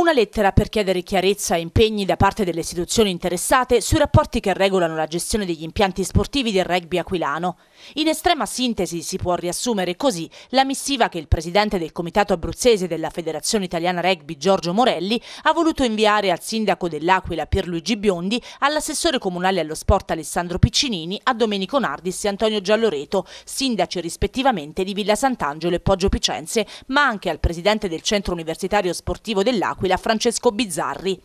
Una lettera per chiedere chiarezza e impegni da parte delle istituzioni interessate sui rapporti che regolano la gestione degli impianti sportivi del rugby aquilano. In estrema sintesi si può riassumere così la missiva che il presidente del comitato abruzzese della Federazione Italiana Rugby Giorgio Morelli ha voluto inviare al sindaco dell'Aquila Pierluigi Biondi, all'assessore comunale allo sport Alessandro Piccinini, a Domenico Nardis e Antonio Gialloreto, sindaci rispettivamente di Villa Sant'Angelo e Poggio Picenze, ma anche al presidente del centro universitario sportivo dell'Aquila a Francesco Bizzarri.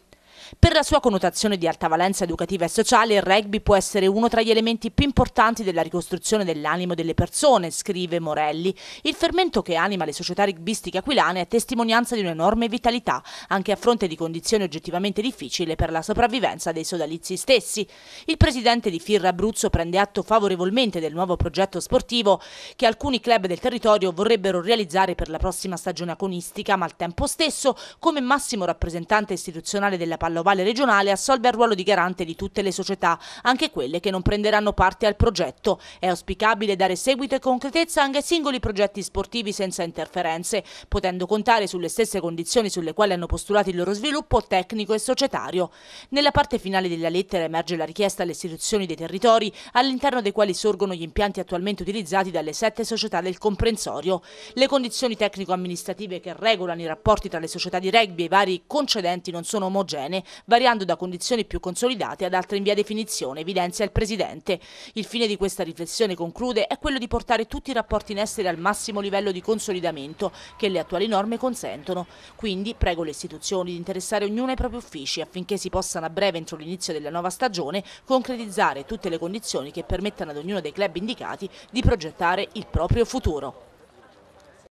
Per la sua connotazione di alta valenza educativa e sociale, il rugby può essere uno tra gli elementi più importanti della ricostruzione dell'animo delle persone, scrive Morelli. Il fermento che anima le società rugbistiche aquilane è testimonianza di un'enorme vitalità, anche a fronte di condizioni oggettivamente difficili per la sopravvivenza dei sodalizi stessi. Il presidente di Firra Abruzzo prende atto favorevolmente del nuovo progetto sportivo che alcuni club del territorio vorrebbero realizzare per la prossima stagione agonistica, ma al tempo stesso, come massimo rappresentante istituzionale della Pallovale regionale assolve il ruolo di garante di tutte le società, anche quelle che non prenderanno parte al progetto. È auspicabile dare seguito e concretezza anche ai singoli progetti sportivi senza interferenze, potendo contare sulle stesse condizioni sulle quali hanno postulato il loro sviluppo tecnico e societario. Nella parte finale della lettera emerge la richiesta alle istituzioni dei territori all'interno dei quali sorgono gli impianti attualmente utilizzati dalle sette società del comprensorio. Le condizioni tecnico-amministrative che regolano i rapporti tra le società di rugby e i vari concedenti non sono omogenee italiane, variando da condizioni più consolidate ad altre in via definizione, evidenzia il Presidente. Il fine di questa riflessione, conclude, è quello di portare tutti i rapporti in essere al massimo livello di consolidamento che le attuali norme consentono. Quindi prego le istituzioni di interessare ognuno ai propri uffici affinché si possano a breve, entro l'inizio della nuova stagione, concretizzare tutte le condizioni che permettano ad ognuno dei club indicati di progettare il proprio futuro.